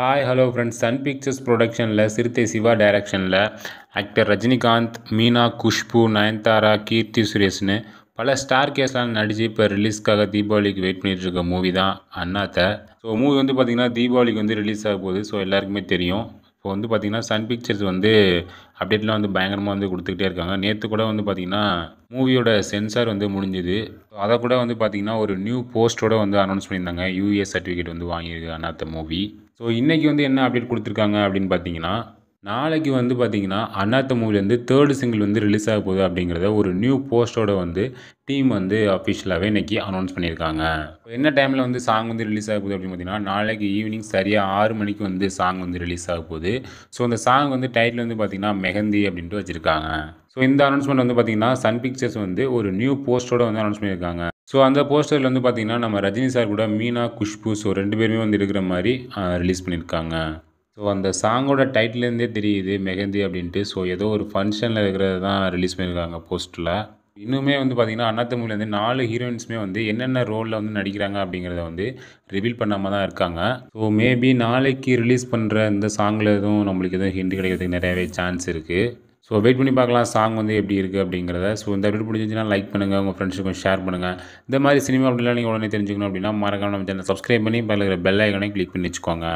hi hello friends Sun Pictures ப்ரொடக்ஷனில் சிறுத்தை சிவா டைரக்ஷனில் actor Rajinikanth Meena Kushboo Nayanthara Keerthy சுரேஷ்னு பல ஸ்டார் கேஸ்லாம் நடித்து இப்போ ரிலீஸ்க்காக தீபாவளிக்கு வெயிட் பண்ணிகிட்ருக்க மூவி தான் அண்ணாத்த ஸோ மூவி வந்து பார்த்திங்கன்னா தீபாவளிக்கு வந்து ரிலீஸ் ஆக போகுது ஸோ எல்லாருக்குமே தெரியும் இப்போ வந்து பார்த்திங்கன்னா சன் பிக்சர்ஸ் வந்து அப்டேட்லாம் வந்து பயங்கரமாக வந்து கொடுத்துக்கிட்டே இருக்காங்க நேற்று கூட வந்து பார்த்திங்கன்னா மூவியோட சென்சார் வந்து முடிஞ்சுது அதை கூட வந்து பார்த்திங்கன்னா ஒரு நியூ போஸ்ட்டோட வந்து அனௌன்ஸ் பண்ணியிருந்தாங்க யூஏ சர்டிஃபிகேட் e வந்து வாங்கியிருக்காங்க அந்த மூவி ஸோ இன்றைக்கி வந்து என்ன அப்டேட் கொடுத்துருக்காங்க அப்படின்னு பார்த்தீங்கன்னா நாளைக்கு வந்து பார்த்திங்கன்னா அண்ணாத்த மூவிலேருந்து தேர்டு சிங்கிள் வந்து ரிலீஸ் ஆக போகுது அப்படிங்கிறத ஒரு நியூ போஸ்ட்டோட வந்து டீம் வந்து அஃபிஷியலாகவே இன்றைக்கி அனௌன்ஸ் பண்ணியிருக்காங்க என்ன டைமில் வந்து சாங் வந்து ரிலீஸ் ஆக போகுது அப்படின்னு பார்த்தீங்கன்னா நாளைக்கு ஈவினிங் சரியாக ஆறு மணிக்கு வந்து சாங் வந்து ரிலீஸ் ஆக போகுது ஸோ அந்த சாங் வந்து டைட்டில் வந்து பார்த்திங்கன்னா மெஹந்தி அப்படின்ட்டு வச்சுருக்காங்க ஸோ இந்த அனௌன்ஸ்மெண்ட் வந்து பார்த்திங்கன்னா சன் பிக்சர்ஸ் வந்து ஒரு நியூ போஸ்டோட வந்து அனௌன்ஸ் பண்ணியிருக்காங்க ஸோ அந்த போஸ்டரில் வந்து பார்த்திங்கன்னா நம்ம ரஜினி சார் கூட மீனா குஷ்பு ஸோ ரெண்டு பேருமே வந்து இருக்கிற மாதிரி ரிலீஸ் பண்ணியிருக்காங்க ஸோ அந்த சாங்கோட டைட்டிலேருந்தே தெரியுது மெஹந்தி அப்படின்ட்டு ஸோ ஏதோ ஒரு ஃபங்க்ஷனில் இருக்கிறது தான் ரிலீஸ் பண்ணியிருக்காங்க போஸ்ட்டில் இன்னுமே வந்து பார்த்திங்கன்னா அண்ணாத்தமிழில் வந்து நாலு ஹீரோயின்ஸுமே வந்து என்னென்ன ரோலில் வந்து நடிக்கிறாங்க அப்படிங்கிறத வந்து ரிவீல் பண்ணாமல் தான் இருக்காங்க ஸோ மேபி நாளைக்கு ரிலீஸ் பண்ணுற இந்த சாங்கில் எதுவும் நம்மளுக்கு எதுவும் ஹிண்ட் கிடைக்கிறதுக்கு நிறையவே சான்ஸ் இருக்குது ஸோ வெயிட் பண்ணி பார்க்கலாம் சாங் வந்து எப்படி இருக்குது அப்படிங்கிறத ஸோ இந்த அப்டேட் பிடிச்சிருந்துச்சுன்னா லைக் பண்ணுங்கள் உங்கள் ஃப்ரெண்ட்ஸுக்கும் ஷேர் பண்ணுங்கள் இந்த மாதிரி சினிமா அப்படிலாம் நீங்கள் உடனே தெரிஞ்சுக்கணும் அப்படின்னா மறக்காம நம்ம சேனல் சப்ஸ்கிரைப் பண்ணி பல பெல் ஐக்கனை கிளிக் பண்ணி வச்சுக்கோங்க